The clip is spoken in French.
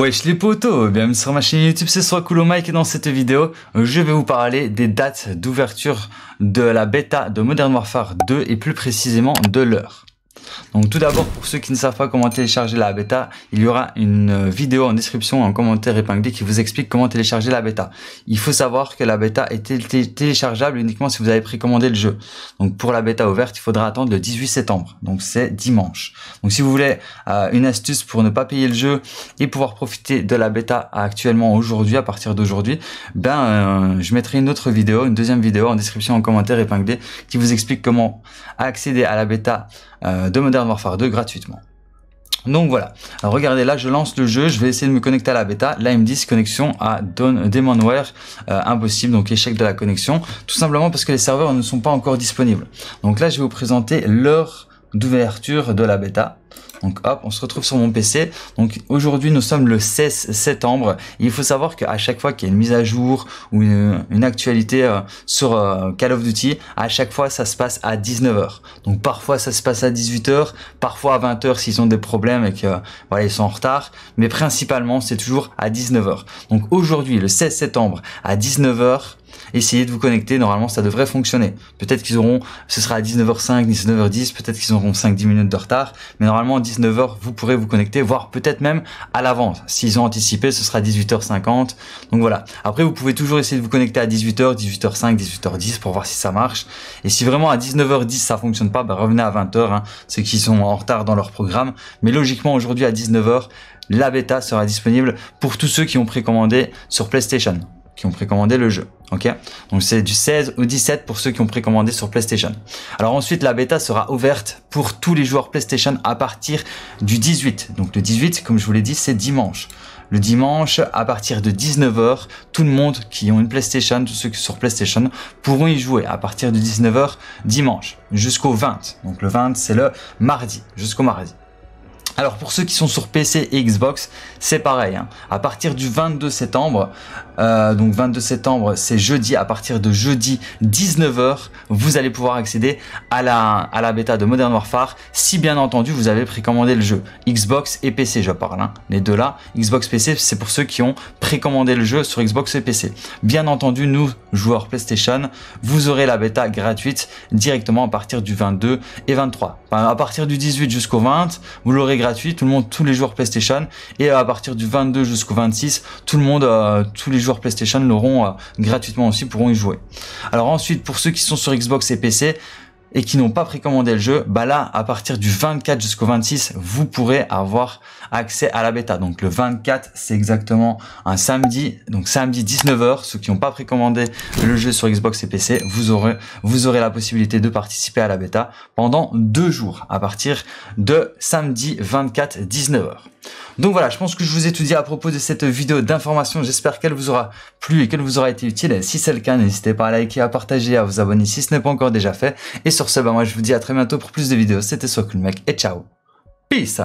Wesh les potos, bienvenue sur ma chaîne YouTube, c'est soit cool Mike et dans cette vidéo, je vais vous parler des dates d'ouverture de la bêta de Modern Warfare 2 et plus précisément de l'heure. Donc tout d'abord, pour ceux qui ne savent pas comment télécharger la bêta, il y aura une euh, vidéo en description, en commentaire épinglé qui vous explique comment télécharger la bêta. Il faut savoir que la bêta est téléchargeable uniquement si vous avez précommandé le jeu. Donc pour la bêta ouverte, il faudra attendre le 18 septembre, donc c'est dimanche. Donc si vous voulez euh, une astuce pour ne pas payer le jeu et pouvoir profiter de la bêta actuellement aujourd'hui, à partir d'aujourd'hui, ben euh, je mettrai une autre vidéo, une deuxième vidéo en description, en commentaire épinglé qui vous explique comment accéder à la bêta euh, de Modern Warfare 2 gratuitement. Donc voilà, regardez là je lance le jeu, je vais essayer de me connecter à la bêta, là il me dit connexion à Demonware euh, impossible, donc échec de la connexion, tout simplement parce que les serveurs ne sont pas encore disponibles. Donc là je vais vous présenter l'heure d'ouverture de la bêta. Donc hop, on se retrouve sur mon PC. Donc aujourd'hui, nous sommes le 16 septembre. il faut savoir qu'à chaque fois qu'il y a une mise à jour ou une, actualité euh, sur euh, Call of Duty, à chaque fois, ça se passe à 19h. Donc parfois, ça se passe à 18h, parfois à 20h s'ils ont des problèmes et que ils sont en retard. Mais principalement, c'est toujours à 19h. Donc aujourd'hui, le 16 septembre, à 19h, essayez de vous connecter. Normalement, ça devrait fonctionner. Peut-être qu'ils auront, ce sera à 19h05, 19h10, peut-être qu'ils auront 5-10 minutes de retard. Mais normalement, à 19h, vous pourrez vous connecter, voire peut-être même à l'avance. S'ils ont anticipé, ce sera à 18h50. Donc voilà. Après, vous pouvez toujours essayer de vous connecter à 18h, 18h05, 18h10 pour voir si ça marche. Et si vraiment à 19h10 ça fonctionne pas, bah, revenez à 20h. Hein, ceux qui sont en retard dans leur programme. Mais logiquement, aujourd'hui à 19h, la bêta sera disponible pour tous ceux qui ont précommandé sur PlayStation ont précommandé le jeu. Ok Donc c'est du 16 au 17 pour ceux qui ont précommandé sur PlayStation. Alors ensuite, la bêta sera ouverte pour tous les joueurs PlayStation à partir du 18. Donc le 18, comme je vous l'ai dit, c'est dimanche. Le dimanche, à partir de 19h, tout le monde qui ont une PlayStation, tous ceux qui sont sur PlayStation, pourront y jouer à partir de 19h dimanche jusqu'au 20. Donc le 20, c'est le mardi, jusqu'au mardi. Alors pour ceux qui sont sur PC et Xbox, c'est pareil. Hein. À partir du 22 septembre, euh, donc 22 septembre, c'est jeudi. À partir de jeudi 19h, vous allez pouvoir accéder à la la bêta de Modern Warfare, si bien entendu vous avez précommandé le jeu. Xbox et PC, je parle. Hein. Les deux là, Xbox PC, c'est pour ceux qui ont précommandé le jeu sur Xbox et PC. Bien entendu, nous joueurs PlayStation, vous aurez la bêta gratuite directement à partir du 22 et 23. à partir du 18 jusqu'au 20, vous l'aurez gratuit, tout le monde, tous les joueurs PlayStation, et euh, à partir du 22 jusqu'au 26, tout le monde, euh, tous les joueurs PlayStation l'auront euh, gratuitement aussi, pourront y jouer. Alors ensuite, pour ceux qui sont sur Xbox et PC, et qui n'ont pas précommandé le jeu, bah là, à partir du 24 jusqu'au 26, vous pourrez avoir accès à la bêta. Donc le 24, c'est exactement un samedi, donc samedi 19h, ceux qui n'ont pas précommandé le jeu sur Xbox et PC, vous aurez, vous aurez la possibilité de participer à la bêta pendant deux jours, à partir de samedi 24 19h. Donc voilà, je pense que je vous ai tout dit à propos de cette vidéo d'information. J'espère qu'elle vous aura plu et qu'elle vous aura été utile. si c'est le cas, n'hésitez pas à liker, à partager, à vous abonner si ce n'est pas encore déjà fait. Et sur ce, bah moi je vous dis à très bientôt pour plus de vidéos. C'était mec et ciao. Peace